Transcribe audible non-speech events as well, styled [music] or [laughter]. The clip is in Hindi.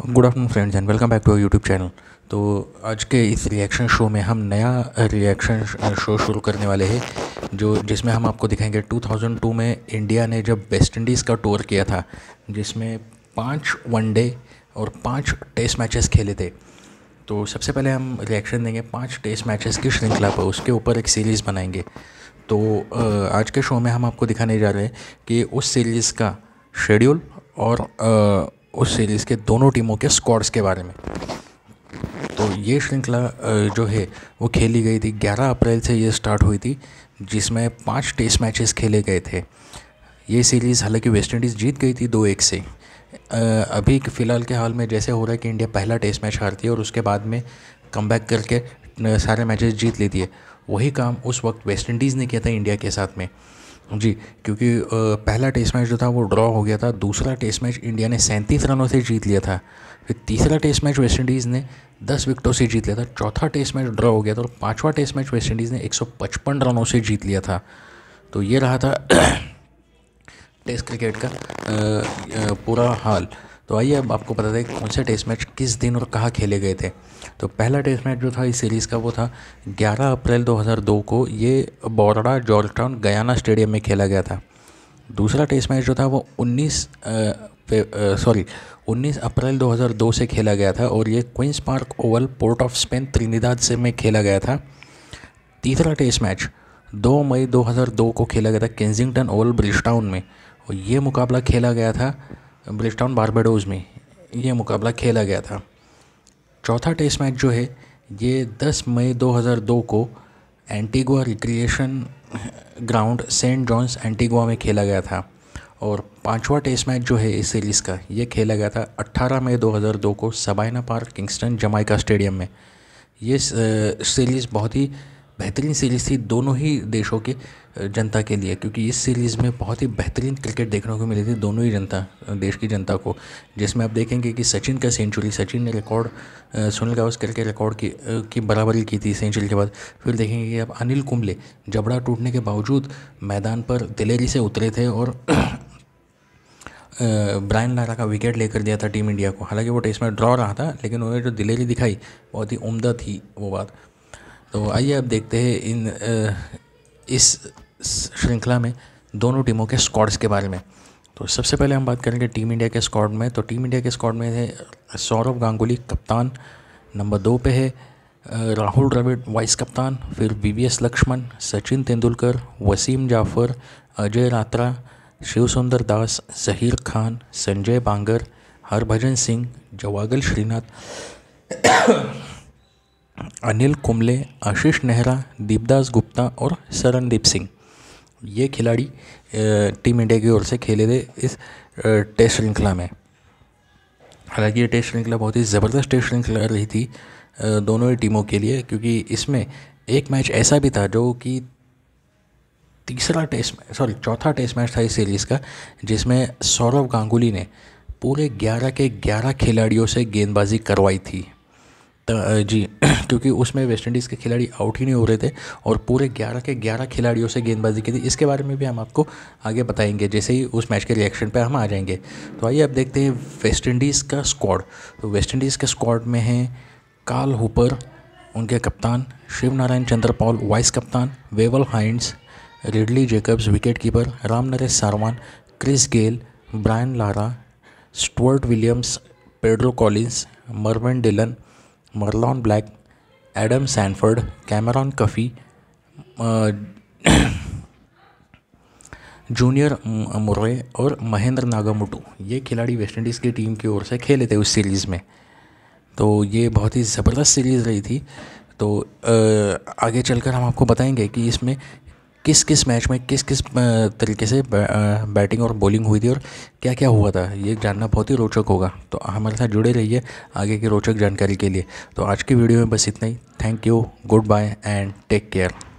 good afternoon friends and welcome back to YouTube channel तो आज के इस रिएक्शन शो में हम नया रिएक्शन शो शुरू करने वाले हैं जो जिसमें हम आपको दिखाएंगे 2002 में इंडिया ने जब वेस्ट इंडीज़ का टूर किया था जिसमें पाँच वनडे और पाँच टेस्ट मैचेस खेले थे तो सबसे पहले हम रिएक्शन देंगे पाँच टेस्ट मैचेस की श्रृंखला पर उसके ऊपर एक सीरीज़ बनाएंगे तो आज के शो में हम आपको दिखाने जा रहे हैं कि उस सीरीज़ का शेड्यूल और उस सीरीज़ के दोनों टीमों के स्कॉड्स के बारे में तो ये श्रृंखला जो है वो खेली गई थी 11 अप्रैल से ये स्टार्ट हुई थी जिसमें पांच टेस्ट मैचेस खेले गए थे ये सीरीज़ हालांकि वेस्ट इंडीज़ जीत गई थी दो एक से अभी फ़िलहाल के हाल में जैसे हो रहा है कि इंडिया पहला टेस्ट मैच हारती है और उसके बाद में कम बैक करके सारे मैचेस जीत लेती है वही काम उस वक्त वेस्ट इंडीज़ ने किया था इंडिया के साथ में जी क्योंकि पहला टेस्ट मैच जो था वो ड्रॉ हो गया था दूसरा टेस्ट मैच इंडिया ने सैंतीस रनों से जीत लिया था फिर तीसरा टेस्ट मैच वेस्ट इंडीज़ ने दस विकटों से जीत लिया था चौथा टेस्ट मैच ड्रॉ हो गया था और पाँचवा टेस्ट मैच वेस्ट इंडीज़ ने एक रनों से जीत लिया था तो ये रहा था [clears throat] टेस्ट क्रिकेट का पूरा हाल तो आइए अब आपको पता दें कौन से टेस्ट मैच किस दिन और कहाँ खेले गए थे तो पहला टेस्ट मैच जो था इस सीरीज़ का वो था 11 अप्रैल 2002 को ये बॉर्डा जॉर्जटाउन गयाना स्टेडियम में खेला गया था दूसरा टेस्ट मैच जो था वो 19 सॉरी 19 अप्रैल 2002 से खेला गया था और ये Queen's Park Oval Port of Spain Trinidad से में खेला गया था तीसरा टेस्ट मैच 2 मई 2002 को खेला गया था केंजिंगटन ओवल ब्रिजटाउन में और ये मुकाबला खेला गया था ब्रिजटाउन बारबेडोज में ये मुकाबला खेला गया था चौथा टेस्ट मैच जो है ये 10 मई 2002 को Antigua Recreation Ground Saint John's Antigua में खेला गया था और पांचवा टेस्ट मैच जो है इस सीरीज़ का ये खेला गया था 18 मई 2002 को Sabina Park Kingston Jamaica stadium में ये सीरीज़ बहुत ही बेहतरीन सीरीज़ थी दोनों ही देशों के जनता के लिए क्योंकि इस सीरीज़ में बहुत ही बेहतरीन क्रिकेट देखने को मिली थी दोनों ही जनता देश की जनता को जिसमें आप देखेंगे कि सचिन का सेंचुरी सचिन ने रिकॉर्ड सुनील गावस्कर के रिकॉर्ड की की बराबरी की थी सेंचुरी के बाद फिर देखेंगे कि अब अनिल कुंबले जबड़ा टूटने के बावजूद मैदान पर दिलेरी से उतरे थे और [clears throat] ब्रायन लारा का विकेट लेकर दिया था टीम इंडिया को हालांकि वो टेस्ट में ड्रॉ रहा था लेकिन उन्होंने जो दिलेरी दिखाई बहुत ही उम्दा थी वो बात तो आइए अब देखते हैं इन इस श्रृंखला में दोनों टीमों के स्क्वाड्स के बारे में तो सबसे पहले हम बात करेंगे टीम इंडिया के स्क्वाड में तो टीम इंडिया के स्क्वाड में है सौरभ गांगुली कप्तान नंबर दो पे है राहुल द्रविड़ वाइस कप्तान फिर वीवीएस लक्ष्मण सचिन तेंदुलकर वसीम जाफर अजय रात्रा शिव सुंदर दास जहीर खान संजय बांगर हरभजन सिंह जवागल श्रीनाथ [coughs] अनिल कुमले आशीष नेहरा दीपदास गुप्ता और सरनदीप सिंह ये खिलाड़ी टीम इंडिया की ओर से खेले थे इस टेस्ट श्रृंखला में हालांकि ये टेस्ट श्रृंखला बहुत ही ज़बरदस्त टेस्ट श्रृंखला रही थी दोनों ही टीमों के लिए क्योंकि इसमें एक मैच ऐसा भी था जो कि तीसरा टेस्ट सॉरी चौथा टेस्ट मैच था इस सीरीज़ का जिसमें सौरव गांगुली ने पूरे 11 के 11 खिलाड़ियों से गेंदबाजी करवाई थी जी [clears throat] क्योंकि उसमें वेस्ट इंडीज़ के खिलाड़ी आउट ही नहीं हो रहे थे और पूरे 11 के 11 खिलाड़ियों से गेंदबाजी की थी इसके बारे में भी हम आपको आगे बताएंगे जैसे ही उस मैच के रिएक्शन पर हम आ जाएंगे तो आइए अब देखते हैं वेस्ट इंडीज़ का स्क्वाड तो इंडीज़ के स्क्वाड में हैं काल हुपर उनके कप्तान Shivnarine Chanderpaul vice कप्तान Wavell Hinds Ridley Jacobs wicket keeper Ramnaresh Sarwan Chris Gayle Brian Lara Stuart Williams Pedro Collins Mervyn Dillon Marlon Black Adam Sanford Cameron Cuffy Junior Murray और महेंद्र नागामुटू ये खिलाड़ी वेस्ट इंडीज़ की टीम की ओर से खेले थे उस सीरीज़ में तो ये बहुत ही ज़बरदस्त सीरीज़ रही थी तो uh, आगे चलकर हम आपको बताएंगे कि इसमें किस किस मैच में किस किस तरीके से बैटिंग और बॉलिंग हुई थी और क्या क्या हुआ था ये जानना बहुत ही रोचक होगा तो हमारे साथ जुड़े रहिए आगे की रोचक जानकारी के लिए तो आज की वीडियो में बस इतना ही thank you goodbye and take care